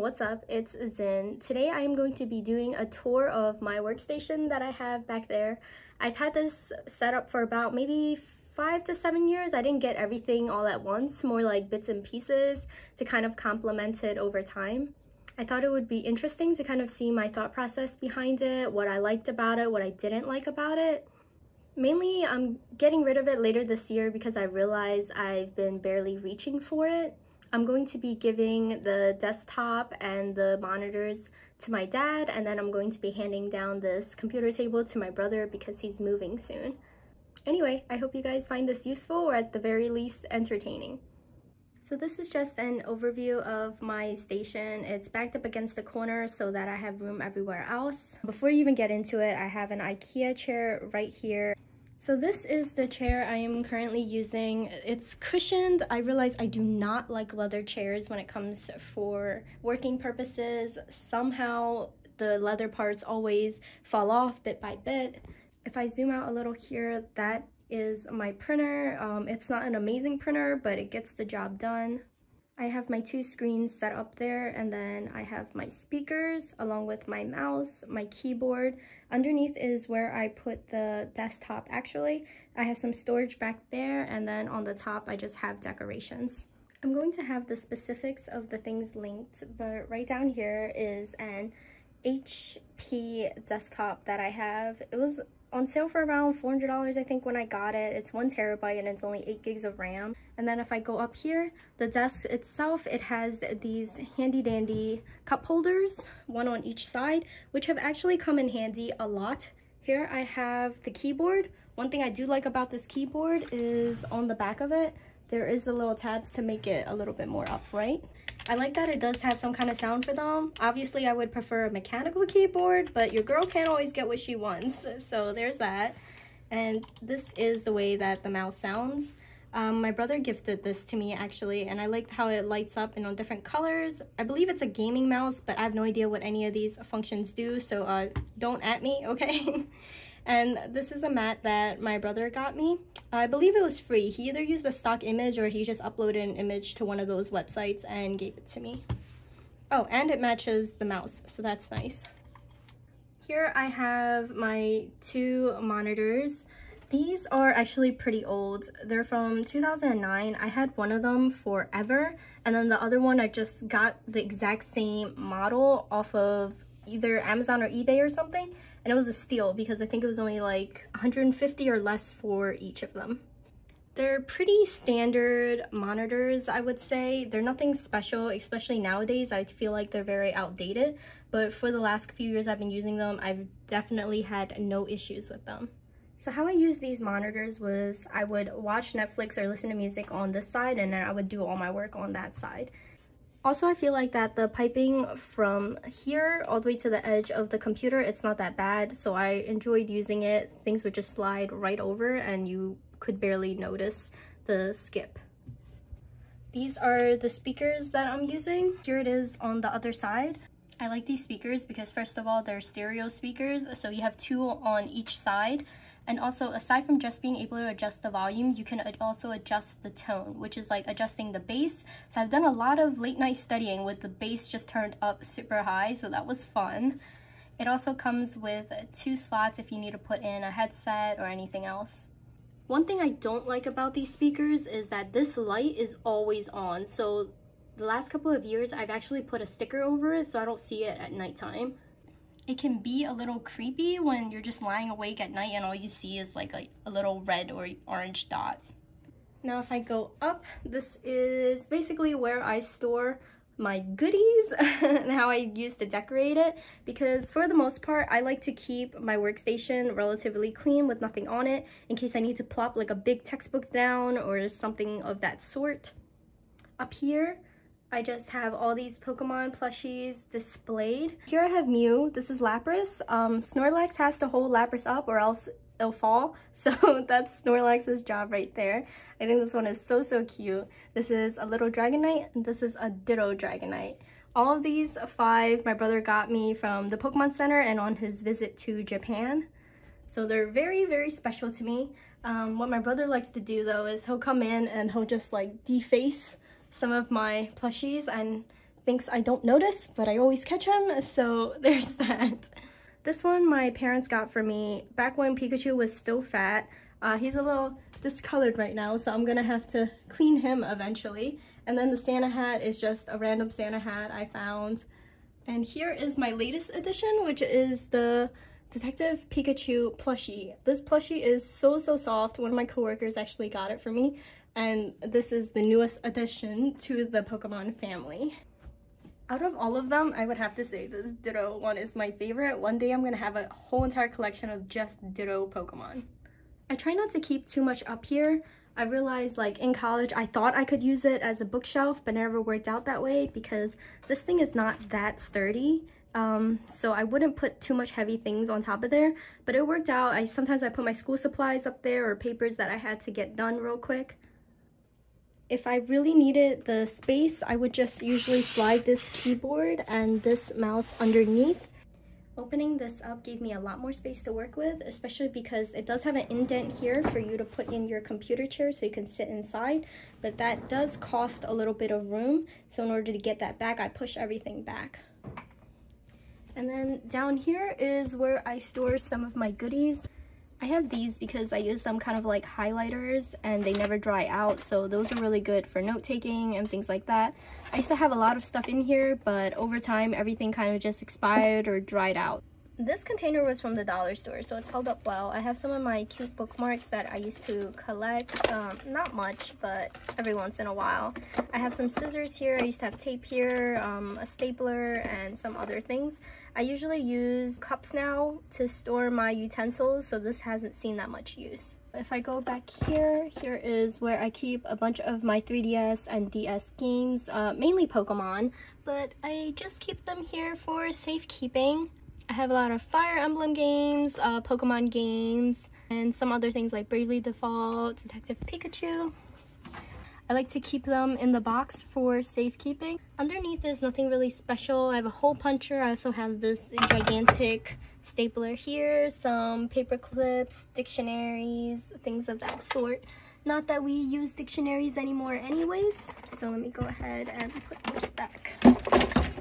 What's up? It's Zen. Today I am going to be doing a tour of my workstation that I have back there. I've had this set up for about maybe five to seven years. I didn't get everything all at once, more like bits and pieces to kind of complement it over time. I thought it would be interesting to kind of see my thought process behind it, what I liked about it, what I didn't like about it. Mainly, I'm getting rid of it later this year because I realize I've been barely reaching for it. I'm going to be giving the desktop and the monitors to my dad and then I'm going to be handing down this computer table to my brother because he's moving soon. Anyway, I hope you guys find this useful or at the very least entertaining. So this is just an overview of my station. It's backed up against the corner so that I have room everywhere else. Before you even get into it, I have an IKEA chair right here. So this is the chair I am currently using. It's cushioned. I realize I do not like leather chairs when it comes for working purposes. Somehow the leather parts always fall off bit by bit. If I zoom out a little here, that is my printer. Um, it's not an amazing printer, but it gets the job done. I have my two screens set up there and then I have my speakers along with my mouse, my keyboard. Underneath is where I put the desktop actually. I have some storage back there and then on the top I just have decorations. I'm going to have the specifics of the things linked but right down here is an HP desktop that I have. It was on sale for around $400 I think when I got it. It's one terabyte and it's only eight gigs of RAM. And then if I go up here, the desk itself, it has these handy dandy cup holders, one on each side, which have actually come in handy a lot. Here I have the keyboard. One thing I do like about this keyboard is on the back of it, there is the little tabs to make it a little bit more upright. I like that it does have some kind of sound for them. Obviously, I would prefer a mechanical keyboard, but your girl can't always get what she wants, so there's that. And this is the way that the mouse sounds. Um, my brother gifted this to me actually, and I like how it lights up in on different colors. I believe it's a gaming mouse, but I have no idea what any of these functions do, so uh, don't at me, okay? And this is a mat that my brother got me. I believe it was free. He either used a stock image or he just uploaded an image to one of those websites and gave it to me. Oh, and it matches the mouse, so that's nice. Here I have my two monitors. These are actually pretty old. They're from 2009. I had one of them forever, and then the other one I just got the exact same model off of either Amazon or eBay or something. And it was a steal because I think it was only like 150 or less for each of them. They're pretty standard monitors, I would say. They're nothing special, especially nowadays. I feel like they're very outdated, but for the last few years I've been using them, I've definitely had no issues with them. So how I used these monitors was I would watch Netflix or listen to music on this side and then I would do all my work on that side. Also, I feel like that the piping from here all the way to the edge of the computer, it's not that bad. So I enjoyed using it. Things would just slide right over and you could barely notice the skip. These are the speakers that I'm using. Here it is on the other side. I like these speakers because first of all, they're stereo speakers. So you have two on each side and also, aside from just being able to adjust the volume, you can also adjust the tone, which is like adjusting the bass. So I've done a lot of late night studying with the bass just turned up super high, so that was fun. It also comes with two slots if you need to put in a headset or anything else. One thing I don't like about these speakers is that this light is always on. So the last couple of years, I've actually put a sticker over it so I don't see it at nighttime it can be a little creepy when you're just lying awake at night and all you see is like a, a little red or orange dot. Now if I go up, this is basically where I store my goodies and how I use to decorate it because for the most part I like to keep my workstation relatively clean with nothing on it in case I need to plop like a big textbook down or something of that sort. Up here I just have all these Pokemon plushies displayed. Here I have Mew, this is Lapras. Um, Snorlax has to hold Lapras up or else it'll fall. So that's Snorlax's job right there. I think this one is so, so cute. This is a little Dragonite and this is a Ditto Dragonite. All of these five my brother got me from the Pokemon Center and on his visit to Japan. So they're very, very special to me. Um, what my brother likes to do though is he'll come in and he'll just like deface some of my plushies and thinks I don't notice, but I always catch them. so there's that. This one my parents got for me back when Pikachu was still fat. Uh, he's a little discolored right now, so I'm gonna have to clean him eventually. And then the Santa hat is just a random Santa hat I found. And here is my latest edition, which is the Detective Pikachu plushie. This plushie is so, so soft. One of my coworkers actually got it for me and this is the newest addition to the Pokemon family. Out of all of them, I would have to say this Ditto one is my favorite. One day I'm going to have a whole entire collection of just Ditto Pokemon. I try not to keep too much up here. I realized like in college I thought I could use it as a bookshelf but never worked out that way because this thing is not that sturdy um, so I wouldn't put too much heavy things on top of there, but it worked out. I Sometimes I put my school supplies up there or papers that I had to get done real quick if I really needed the space, I would just usually slide this keyboard and this mouse underneath. Opening this up gave me a lot more space to work with, especially because it does have an indent here for you to put in your computer chair so you can sit inside, but that does cost a little bit of room. So in order to get that back, I push everything back. And then down here is where I store some of my goodies. I have these because I use them kind of like highlighters and they never dry out so those are really good for note taking and things like that. I used to have a lot of stuff in here but over time everything kind of just expired or dried out this container was from the dollar store so it's held up well i have some of my cute bookmarks that i used to collect um, not much but every once in a while i have some scissors here i used to have tape here um, a stapler and some other things i usually use cups now to store my utensils so this hasn't seen that much use if I go back here, here is where I keep a bunch of my 3DS and DS games, uh, mainly Pokemon, but I just keep them here for safekeeping. I have a lot of Fire Emblem games, uh, Pokemon games, and some other things like Bravely Default, Detective Pikachu. I like to keep them in the box for safekeeping. Underneath is nothing really special. I have a hole puncher. I also have this gigantic stapler here, some paper clips, dictionaries, things of that sort. Not that we use dictionaries anymore anyways. So let me go ahead and put this back.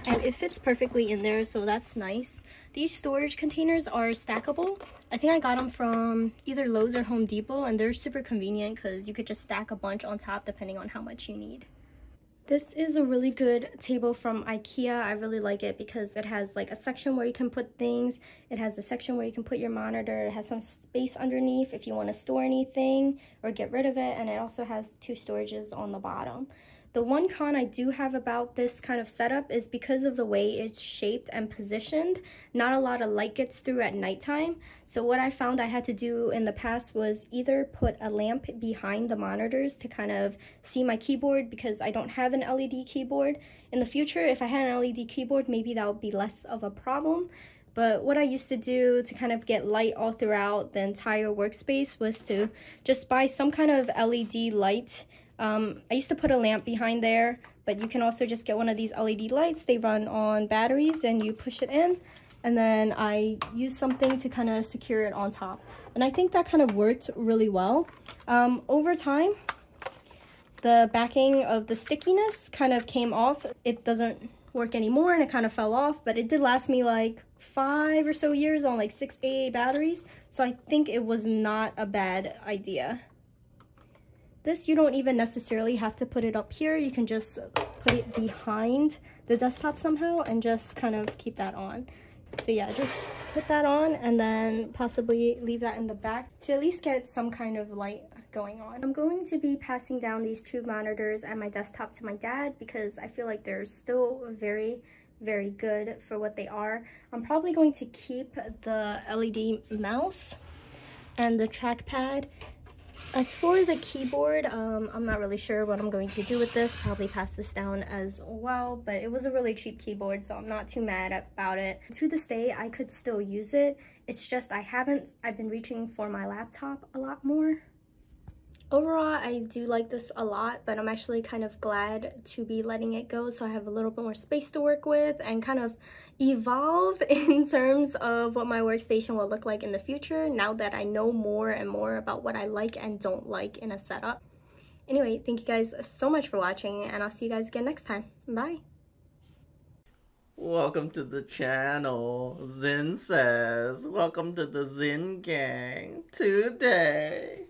And it fits perfectly in there, so that's nice. These storage containers are stackable. I think I got them from either Lowe's or Home Depot and they're super convenient because you could just stack a bunch on top depending on how much you need. This is a really good table from Ikea. I really like it because it has like a section where you can put things. It has a section where you can put your monitor. It has some space underneath if you want to store anything or get rid of it. And it also has two storages on the bottom. The one con I do have about this kind of setup is because of the way it's shaped and positioned, not a lot of light gets through at nighttime. So what I found I had to do in the past was either put a lamp behind the monitors to kind of see my keyboard because I don't have an LED keyboard. In the future, if I had an LED keyboard, maybe that would be less of a problem. But what I used to do to kind of get light all throughout the entire workspace was to just buy some kind of LED light um, I used to put a lamp behind there, but you can also just get one of these LED lights. They run on batteries and you push it in. And then I use something to kind of secure it on top. And I think that kind of worked really well. Um, over time, the backing of the stickiness kind of came off. It doesn't work anymore and it kind of fell off, but it did last me like five or so years on like six AA batteries. So I think it was not a bad idea. This you don't even necessarily have to put it up here. You can just put it behind the desktop somehow and just kind of keep that on. So yeah, just put that on and then possibly leave that in the back to at least get some kind of light going on. I'm going to be passing down these two monitors and my desktop to my dad because I feel like they're still very very good for what they are. I'm probably going to keep the LED mouse and the trackpad as for the keyboard, um, I'm not really sure what I'm going to do with this. Probably pass this down as well, but it was a really cheap keyboard, so I'm not too mad about it. To this day, I could still use it. It's just I haven't, I've been reaching for my laptop a lot more. Overall, I do like this a lot, but I'm actually kind of glad to be letting it go so I have a little bit more space to work with and kind of evolve in terms of what my workstation will look like in the future now that I know more and more about what I like and don't like in a setup. Anyway, thank you guys so much for watching and I'll see you guys again next time. Bye! Welcome to the channel, Zin says. Welcome to the Zin gang. Today.